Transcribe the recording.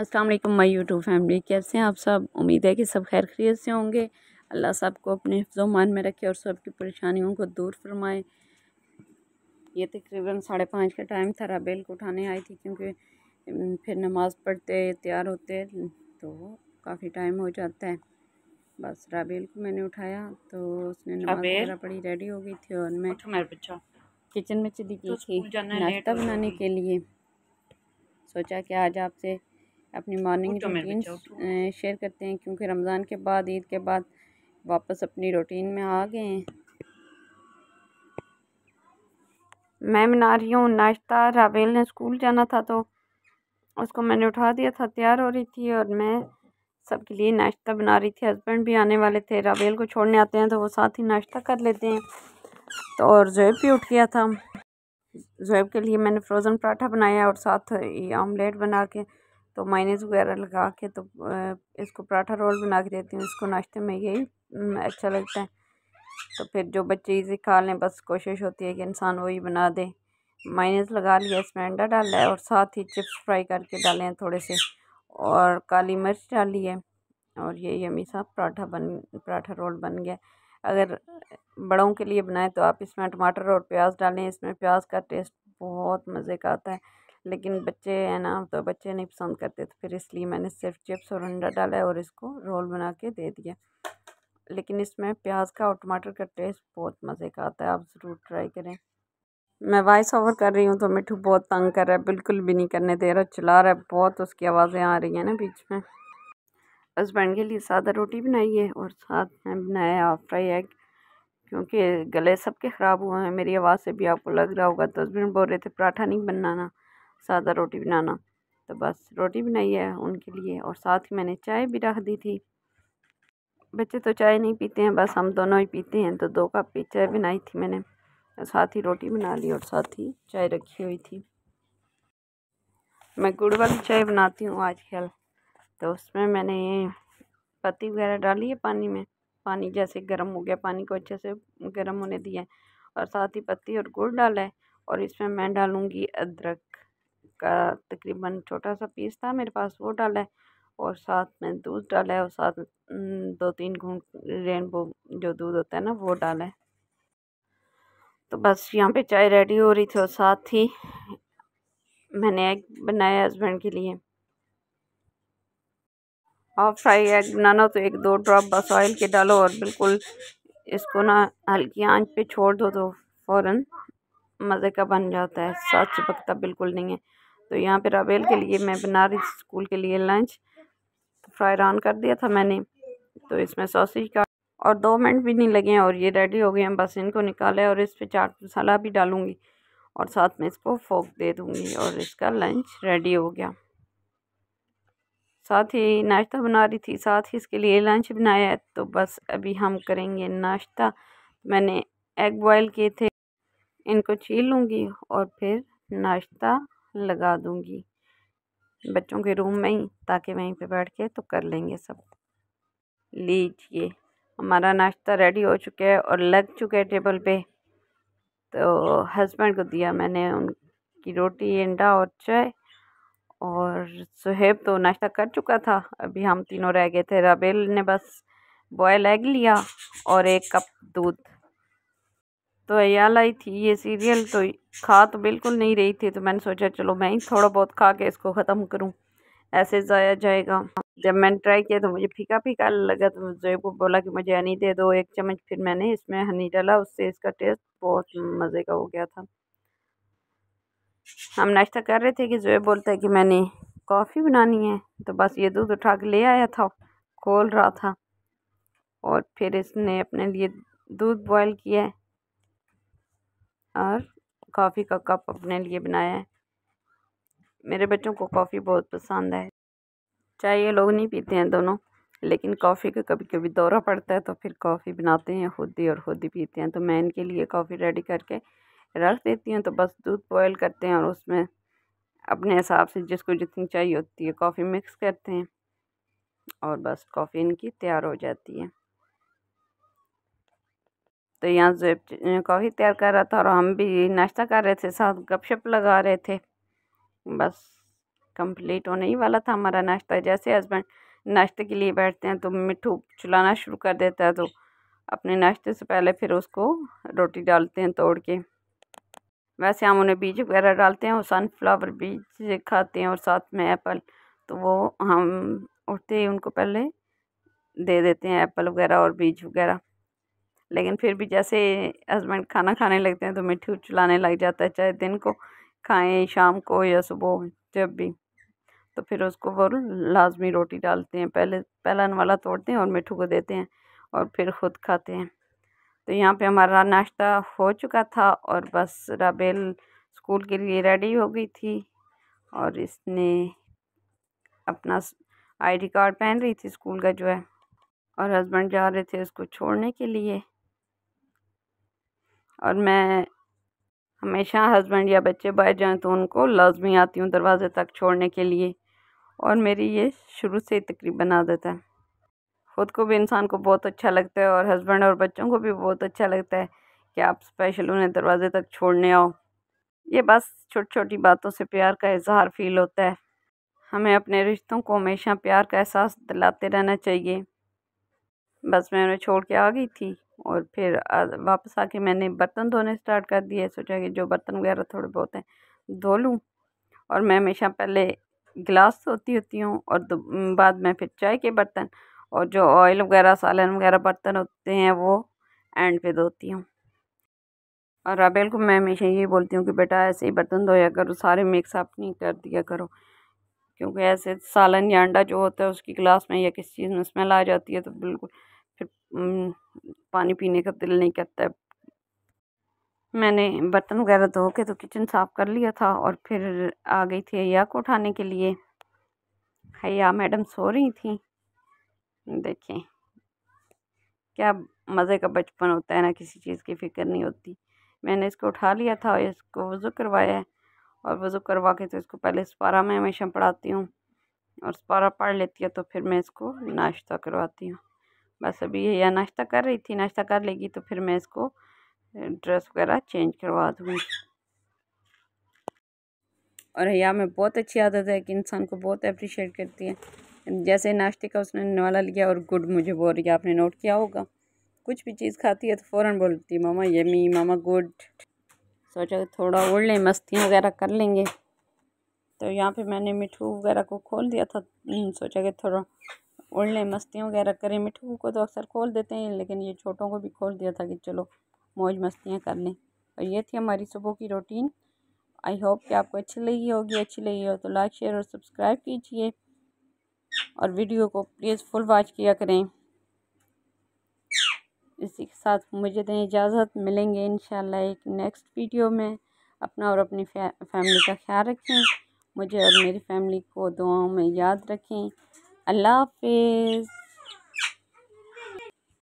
अस्सलाम वालेकुम my YouTube family कैसे हैं आप सब उम्मीद है कि सब खैर खरीत से होंगे अल्लाह साहब को अपने मान में रखे और सबकी परेशानियों को दूर फरमाए ये तकरीबन साढ़े पाँच का टाइम था राबेल को उठाने आई थी क्योंकि फिर नमाज़ पढ़ते तैयार होते तो काफ़ी टाइम हो जाता है बस रबेल को मैंने उठाया तो उसने नमाज पढ़ी रेडी हो गई थी और मैं किचन में चली गई तो थी नाश्ता बनाने के लिए सोचा कि आज आपसे अपनी मॉर्निंग रूटीन शेयर करते हैं क्योंकि रमज़ान के बाद ईद के बाद वापस अपनी रूटीन में आ गए हैं मैं बना रही हूँ नाश्ता रावेल ने स्कूल जाना था तो उसको मैंने उठा दिया था तैयार हो रही थी और मैं सबके लिए नाश्ता बना रही थी हस्बैंड भी आने वाले थे रावेल को छोड़ने आते हैं तो वो साथ ही नाश्ता कर लेते हैं तो और जैब भी उठ गया था जैब के लिए मैंने फ्रोज़न पराठा बनाया और साथ ही आमलेट बना के तो माइनेज वगैरह लगा के तो इसको पराठा रोल बना के देती हूँ इसको नाश्ते में यही अच्छा लगता है तो फिर जो बच्चे इसे खा लें बस कोशिश होती है कि इंसान वही बना दे माइनस लगा लिया इसमें अंडा डाला है और साथ ही चिप्स फ्राई करके डाले हैं थोड़े से और काली मिर्च डाली है और ये यमी सा पराठा बन पराठा रोल बन गया अगर बड़ों के लिए बनाएं तो आप इसमें टमाटर और प्याज डालें इसमें प्याज का टेस्ट बहुत मज़े का आता है लेकिन बच्चे है ना तो बच्चे नहीं पसंद करते तो फिर इसलिए मैंने सिर्फ चिप्स और अंडा डाला और इसको रोल बना के दे दिया लेकिन इसमें प्याज का और टमाटर का टेस्ट बहुत मज़े का आता है आप ज़रूर ट्राई करें मैं वॉइस ओवर कर रही हूँ तो मिठू बहुत तंग कर रहा है बिल्कुल भी नहीं करने दे रहा चला रहा है बहुत उसकी आवाज़ें आ रही हैं ना बीच में हस्बैंड के लिए सादा रोटी बनाई है और साथ में बनाया हाफ फ्राई एग क्योंकि गले सबके ख़राब हुए हैं मेरी आवाज़ से भी आपको लग रहा होगा तो हस्बैंड बोल रहे थे पराठा नहीं बनाना सादा रोटी बनाना तो बस रोटी बनाई है उनके लिए और साथ ही मैंने चाय भी रख दी थी बच्चे तो चाय नहीं पीते हैं बस हम दोनों ही पीते हैं तो दो कप चाय बनाई थी मैंने साथ ही रोटी बना ली और साथ ही चाय रखी हुई थी मैं गुड़ वाली चाय बनाती हूँ आजकल तो उसमें मैंने पत्ती वगैरह डाली है पानी में पानी जैसे गर्म हो गया पानी को अच्छे से गर्म होने दिया और साथ ही पत्ती और गुड़ डाला है और इसमें मैं डालूँगी अदरक का तकरीबन छोटा सा पीस था मेरे पास वो डाला है और साथ में दूध डाला है और साथ दो तीन घूट रेनबो जो दूध होता है ना वो डाला है तो बस यहाँ पे चाय रेडी हो रही थी और साथ ही मैंने एग बनाया हस्बैंड के लिए और फ्राई एग बनाना तो एक दो ड्रॉप बस ऑयल के डालो और बिल्कुल इसको ना हल्की आंच पे छोड़ दो तो फ़ौर मज़े का बन जाता है साथ चिपकता बिल्कुल नहीं है तो यहाँ पे रावेल के लिए मैं बना रही स्कूल के लिए लंच तो फ्राई रान कर दिया था मैंने तो इसमें सॉसेज का और दो मिनट भी नहीं लगे और ये रेडी हो गए हैं बस इनको निकाले और इस पर चाट मसाला भी डालूँगी और साथ में इसको फोक दे दूँगी और इसका लंच रेडी हो गया साथ ही नाश्ता बना रही थी साथ ही इसके लिए लंच बनाया है तो बस अभी हम करेंगे नाश्ता मैंने एग बॉयल किए थे इनको छील लूँगी और फिर नाश्ता लगा दूँगी बच्चों के रूम में ही ताकि वहीं पे बैठ के तो कर लेंगे सब लीजिए हमारा नाश्ता रेडी हो चुका है और लग चुका है टेबल पे तो हस्बैंड को दिया मैंने उनकी रोटी अंडा और चाय और सुहेब तो नाश्ता कर चुका था अभी हम तीनों रह गए थे रबेल ने बस बॉयल एग लिया और एक कप दूध तो अयाल आई थी ये सीरियल तो खा तो बिल्कुल नहीं रही थी तो मैंने सोचा चलो मैं ही थोड़ा बहुत खा के इसको ख़त्म करूँ ऐसे ज़ाया जाएगा जब मैंने ट्राई किया तो मुझे फीका फीका लगा तो जोए को बोला कि मुझे हनी दे दो एक चम्मच फिर मैंने इसमें हनी डाला उससे इसका टेस्ट बहुत मज़े का हो गया था हम नाश्ता कर रहे थे कि जोए बोलता है कि मैंने कॉफ़ी बनानी है तो बस ये दूध उठा के ले आया था खोल रहा था और फिर इसने अपने लिए दूध बॉयल किया है और कॉफ़ी का कप अपने लिए बनाया है मेरे बच्चों को कॉफ़ी बहुत पसंद है चाय ये लोग नहीं पीते हैं दोनों लेकिन कॉफ़ी का कभी कभी दौरा पड़ता है तो फिर कॉफ़ी बनाते हैं खुद ही और खुद ही पीते हैं तो मैं इनके लिए कॉफ़ी रेडी करके रख देती हूँ तो बस दूध बॉयल करते हैं और उसमें अपने हिसाब से जिसको जितनी चाहिए होती है कॉफ़ी मिक्स करते हैं और बस कॉफ़ी इनकी तैयार हो जाती है तो यहाँ जो कॉफ़ी तैयार कर रहा था और हम भी नाश्ता कर रहे थे साथ गपशप लगा रहे थे बस कंप्लीट होने ही वाला था हमारा नाश्ता जैसे हस्बैंड नाश्ते के लिए बैठते हैं तो मिठू चुलाना शुरू कर देता है तो अपने नाश्ते से पहले फिर उसको रोटी डालते हैं तोड़ के वैसे हम उन्हें बीज वगैरह डालते हैं और सनफ्लावर बीज खाते हैं और साथ में एप्पल तो वो हम उठते ही उनको पहले दे देते हैं एप्पल वगैरह और बीज वगैरह लेकिन फिर भी जैसे हस्बैंड खाना खाने लगते हैं तो मिट्टी चलाने लग जाता है चाहे दिन को खाएं शाम को या सुबह जब भी तो फिर उसको वो लाजमी रोटी डालते हैं पहले पहला वाला तोड़ते हैं और मिठ्ठू को देते हैं और फिर ख़ुद खाते हैं तो यहाँ पे हमारा नाश्ता हो चुका था और बस राबेल स्कूल के लिए रेडी हो गई थी और इसने अपना आईडी कार्ड पहन रही थी स्कूल का जो है और हस्बैंड जा रहे थे उसको छोड़ने के लिए और मैं हमेशा हस्बैंड या बच्चे बाहर जाएँ तो उनको लाजमी आती हूँ दरवाज़े तक छोड़ने के लिए और मेरी ये शुरू से ही तकरीब बना देता है ख़ुद को भी इंसान को बहुत अच्छा लगता है और हस्बैंड और बच्चों को भी बहुत अच्छा लगता है कि आप स्पेशल उन्हें दरवाज़े तक छोड़ने आओ ये बस छोटी छोटी बातों से प्यार का इजहार फील होता है हमें अपने रिश्तों को हमेशा प्यार का एहसास दिलाते रहना चाहिए बस मैं उन्हें छोड़ के आ गई थी और फिर वापस आके मैंने बर्तन धोने स्टार्ट कर दिए सोचा कि जो बर्तन वगैरह थोड़े बहुत हैं धो लूँ और मैं हमेशा पहले गिलास धोती होती हूँ और बाद में फिर चाय के बर्तन और जो ऑयल वगैरह सालन वगैरह बर्तन होते हैं वो एंड पे धोती हूँ और राबेल को मैं हमेशा यही बोलती हूँ कि बेटा ऐसे ही बर्तन धोया करो सारे मिक्स अप नहीं कर दिया करो क्योंकि ऐसे सालन या अंडा जो होता है उसकी गिलास में या किसी चीज़ में स्मेल आ जाती है तो बिल्कुल फिर पानी पीने का दिल नहीं करता है मैंने बर्तन वगैरह धो के तो किचन साफ़ कर लिया था और फिर आ गई थी हया को उठाने के लिए हया मैडम सो रही थी देखें क्या मज़े का बचपन होता है ना किसी चीज़ की फ़िक्र नहीं होती मैंने इसको उठा लिया था और इसको वज़ू करवाया है और वज़ू करवा के तो इसको पहले सपारा में हमेशा पढ़ाती हूँ और सपारा पढ़ लेती है तो फिर मैं इसको नाश्ता करवाती हूँ बस अभी या नाश्ता कर रही थी नाश्ता कर लेगी तो फिर मैं इसको ड्रेस वगैरह चेंज करवा दूँगी और हया में बहुत अच्छी आदत है कि इंसान को बहुत अप्रिशिएट करती है जैसे नाश्ते का उसने नवाला लिया और गुड मुझे बोल रही आपने नोट किया होगा कुछ भी चीज़ खाती है तो फ़ौर बोलती है मामा यमी मामा गुड सोचा थोड़ा उड़ लें मस्ती वगैरह कर लेंगे तो यहाँ पे मैंने मिठू वगैरह को खोल दिया था हम्म, सोचा कि थोड़ा उड़ने मस्तियाँ वगैरह करें मिठू को तो अक्सर खोल देते हैं लेकिन ये छोटों को भी खोल दिया था कि चलो मौज मस्तियाँ कर लें और ये थी हमारी सुबह की रूटीन आई होप कि आपको अच्छी लगी होगी अच्छी लगी हो तो लाइक शेयर और सब्सक्राइब कीजिए और वीडियो को प्लीज़ फुल वॉच किया करें इसी के साथ मुझे दें इजाज़त मिलेंगे इन एक नेक्स्ट वीडियो में अपना और अपनी फैमिली का ख्याल रखें मुझे और मेरी फैमिली को दुआओं में याद रखें আল্লাহ হাফেজ